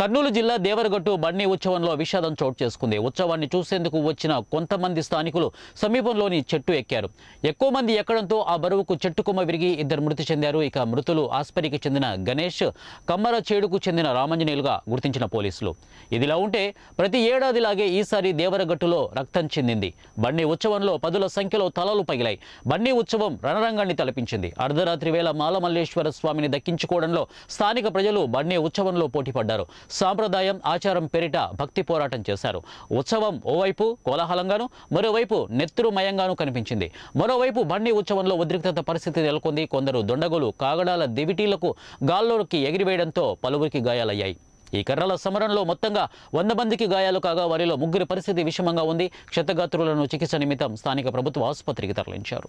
కర్నూలు జిల్లా దేవరగట్టు బండి ఉత్సవంలో విషాదం చోటు చేసుకుంది ఉత్సవాన్ని చూసేందుకు వచ్చిన కొంతమంది స్థానికులు సమీపంలోని చెట్టు ఎక్కారు ఎక్కువ మంది ఎక్కడంతో ఆ బరువుకు చెట్టు కొమ్మ విరిగి ఇద్దరు మృతి చెందారు ఇక మృతులు ఆస్పరికి చెందిన గణేష్ కమ్మర చేడుకు చెందిన రామంజనేయులుగా గుర్తించిన పోలీసులు ఇదిలా ఉంటే ప్రతి ఏడాదిలాగే ఈసారి దేవరగట్టులో రక్తం చెందింది బండి ఉత్సవంలో పదుల సంఖ్యలో తలలు పగిలాయి బండి ఉత్సవం రణరంగాన్ని తలపించింది అర్ధరాత్రి వేళ మాలమల్లేశ్వర స్వామిని దక్కించుకోవడంలో స్థానిక ప్రజలు బండి ఉత్సవంలో పోటీపడ్డారు సాంప్రదాయం ఆచారం పేరిట భక్తి పోరాటం చేశారు ఉత్సవం ఓవైపు కోలాహలంగాను మరోవైపు నెత్తురుమయంగాను కనిపించింది మరోవైపు బండి ఉత్సవంలో ఉద్రిక్తత పరిస్థితి నెలకొంది కొందరు దొండగోలు కాగడాల దివిటీలకు గాల్లోకి ఎగిరివేయడంతో పలువురికి గాయాలయ్యాయి ఈ కర్రల సమరంలో మొత్తంగా వంద మందికి గాయాలు కాగా వారిలో ముగ్గురి పరిస్థితి విషమంగా ఉంది క్షతగాత్రులను చికిత్స నిమిత్తం స్థానిక ప్రభుత్వ ఆసుపత్రికి తరలించారు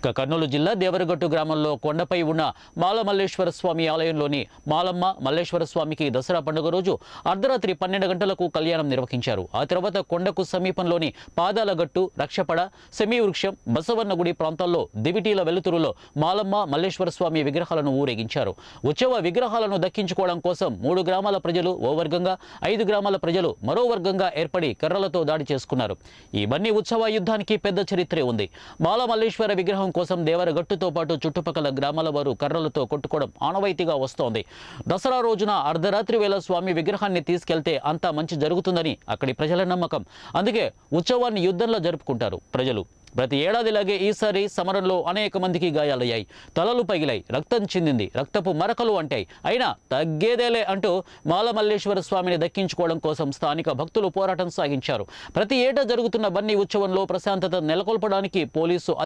ఇక కర్నూలు జిల్లా దేవరగట్టు గ్రామంలో కొండపై ఉన్న మాలమల్లేశ్వర స్వామి ఆలయంలోని మాలమ్మ మల్లేశ్వర స్వామికి దసరా పండుగ రోజు అర్ధరాత్రి పన్నెండు గంటలకు కళ్యాణం నిర్వహించారు ఆ తర్వాత కొండకు సమీపంలోని పాదాలగట్టు రక్షపడ సెమీవృక్షం బసవన్నగుడి ప్రాంతాల్లో దివిటీల వెలుతురులో మాలమ్మ మల్లేశ్వర స్వామి విగ్రహాలను ఊరేగించారు ఉత్సవ విగ్రహాలను దక్కించుకోవడం కోసం మూడు గ్రామాల ప్రజలు ఓ వర్గంగా ఐదు గ్రామాల ప్రజలు మరో వర్గంగా ఏర్పడి కర్రలతో దాడి చేసుకున్నారు ఈ బన్నీ ఉత్సవ యుద్ధానికి పెద్ద చరిత్రే ఉంది మాలమల్లేశ్వర మల్లేశ్వర విగ్రహం కోసం దేవరగట్టుతో పాటు చుట్టుపక్కల గ్రామాల వారు కర్రలతో కొట్టుకోవడం ఆనవాయితీగా వస్తోంది దసరా రోజున అర్ధరాత్రి వేళ స్వామి విగ్రహాన్ని తీసుకెళ్తే అంతా మంచి జరుగుతుందని అక్కడి ప్రజల నమ్మకం అందుకే ఉత్సవాన్ని యుద్ధంలో జరుపుకుంటారు ప్రజలు ప్రతి ఏడాదిలాగే ఈసారి సమరంలో అనేక మందికి గాయాలయ్యాయి తలలు పగిలాయి రక్తం చెందింది రక్తపు మరకలు అంటాయి అయినా తగ్గేదేలే అంటూ మాలమల్లేశ్వర స్వామిని దక్కించుకోవడం కోసం స్థానిక భక్తులు పోరాటం సాగించారు ప్రతి ఏటా జరుగుతున్న బన్నీ ఉత్సవంలో ప్రశాంతత నెలకొల్పడానికి పోలీసు